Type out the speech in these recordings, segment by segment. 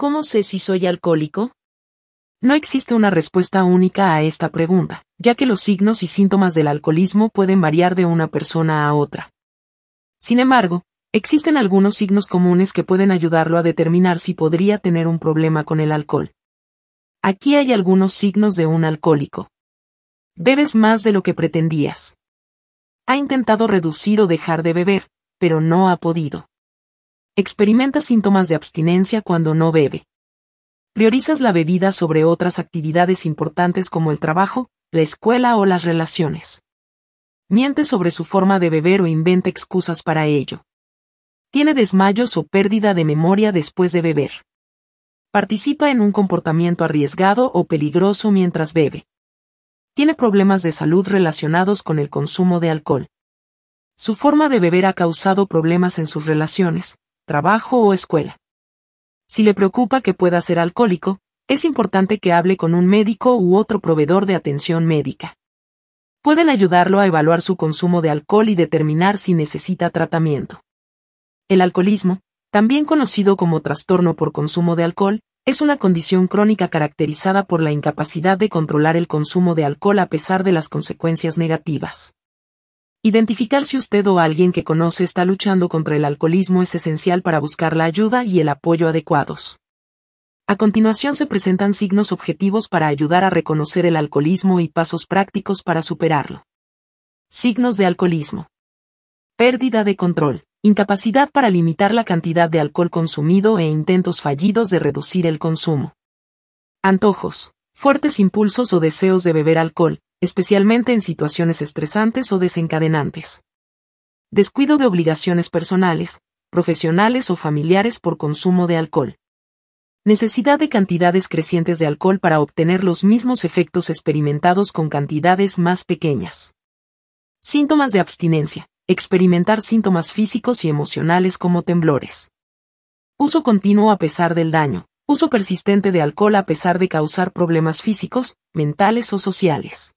¿Cómo sé si soy alcohólico? No existe una respuesta única a esta pregunta, ya que los signos y síntomas del alcoholismo pueden variar de una persona a otra. Sin embargo, existen algunos signos comunes que pueden ayudarlo a determinar si podría tener un problema con el alcohol. Aquí hay algunos signos de un alcohólico. Bebes más de lo que pretendías. Ha intentado reducir o dejar de beber, pero no ha podido. Experimenta síntomas de abstinencia cuando no bebe. Priorizas la bebida sobre otras actividades importantes como el trabajo, la escuela o las relaciones. Miente sobre su forma de beber o inventa excusas para ello. Tiene desmayos o pérdida de memoria después de beber. Participa en un comportamiento arriesgado o peligroso mientras bebe. Tiene problemas de salud relacionados con el consumo de alcohol. Su forma de beber ha causado problemas en sus relaciones, trabajo o escuela. Si le preocupa que pueda ser alcohólico, es importante que hable con un médico u otro proveedor de atención médica. Pueden ayudarlo a evaluar su consumo de alcohol y determinar si necesita tratamiento. El alcoholismo, también conocido como trastorno por consumo de alcohol, es una condición crónica caracterizada por la incapacidad de controlar el consumo de alcohol a pesar de las consecuencias negativas. Identificar si usted o alguien que conoce está luchando contra el alcoholismo es esencial para buscar la ayuda y el apoyo adecuados. A continuación se presentan signos objetivos para ayudar a reconocer el alcoholismo y pasos prácticos para superarlo. Signos de alcoholismo. Pérdida de control. Incapacidad para limitar la cantidad de alcohol consumido e intentos fallidos de reducir el consumo. Antojos. Fuertes impulsos o deseos de beber alcohol, especialmente en situaciones estresantes o desencadenantes. Descuido de obligaciones personales, profesionales o familiares por consumo de alcohol. Necesidad de cantidades crecientes de alcohol para obtener los mismos efectos experimentados con cantidades más pequeñas. Síntomas de abstinencia. Experimentar síntomas físicos y emocionales como temblores. Uso continuo a pesar del daño. Uso persistente de alcohol a pesar de causar problemas físicos, mentales o sociales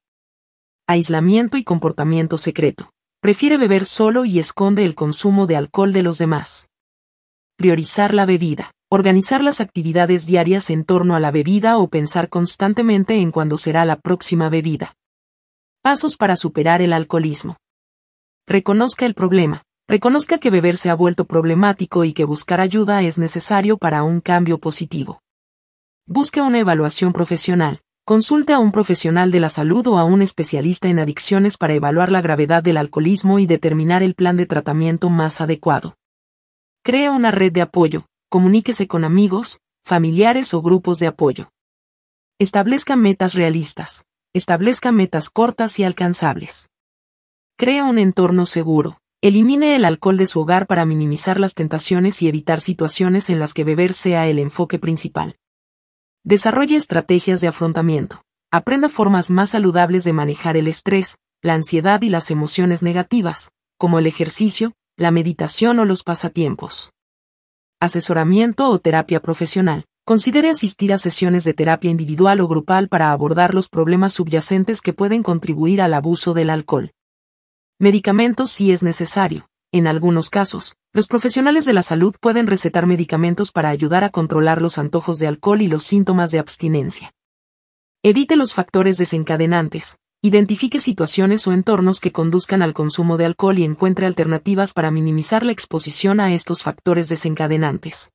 aislamiento y comportamiento secreto. Prefiere beber solo y esconde el consumo de alcohol de los demás. Priorizar la bebida. Organizar las actividades diarias en torno a la bebida o pensar constantemente en cuándo será la próxima bebida. Pasos para superar el alcoholismo. Reconozca el problema. Reconozca que beber se ha vuelto problemático y que buscar ayuda es necesario para un cambio positivo. Busque una evaluación profesional. Consulte a un profesional de la salud o a un especialista en adicciones para evaluar la gravedad del alcoholismo y determinar el plan de tratamiento más adecuado. Crea una red de apoyo, comuníquese con amigos, familiares o grupos de apoyo. Establezca metas realistas. Establezca metas cortas y alcanzables. Crea un entorno seguro. Elimine el alcohol de su hogar para minimizar las tentaciones y evitar situaciones en las que beber sea el enfoque principal. Desarrolle estrategias de afrontamiento. Aprenda formas más saludables de manejar el estrés, la ansiedad y las emociones negativas, como el ejercicio, la meditación o los pasatiempos. Asesoramiento o terapia profesional. Considere asistir a sesiones de terapia individual o grupal para abordar los problemas subyacentes que pueden contribuir al abuso del alcohol. Medicamentos si es necesario. En algunos casos, los profesionales de la salud pueden recetar medicamentos para ayudar a controlar los antojos de alcohol y los síntomas de abstinencia. Evite los factores desencadenantes, identifique situaciones o entornos que conduzcan al consumo de alcohol y encuentre alternativas para minimizar la exposición a estos factores desencadenantes.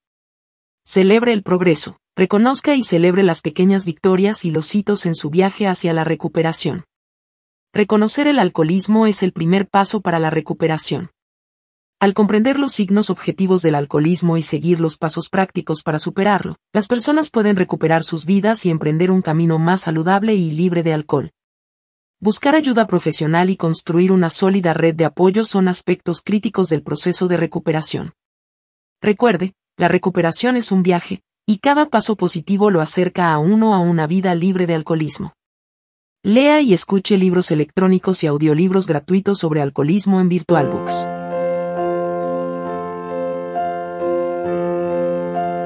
Celebre el progreso, reconozca y celebre las pequeñas victorias y los hitos en su viaje hacia la recuperación. Reconocer el alcoholismo es el primer paso para la recuperación. Al comprender los signos objetivos del alcoholismo y seguir los pasos prácticos para superarlo, las personas pueden recuperar sus vidas y emprender un camino más saludable y libre de alcohol. Buscar ayuda profesional y construir una sólida red de apoyo son aspectos críticos del proceso de recuperación. Recuerde, la recuperación es un viaje, y cada paso positivo lo acerca a uno a una vida libre de alcoholismo. Lea y escuche libros electrónicos y audiolibros gratuitos sobre alcoholismo en VirtualBooks.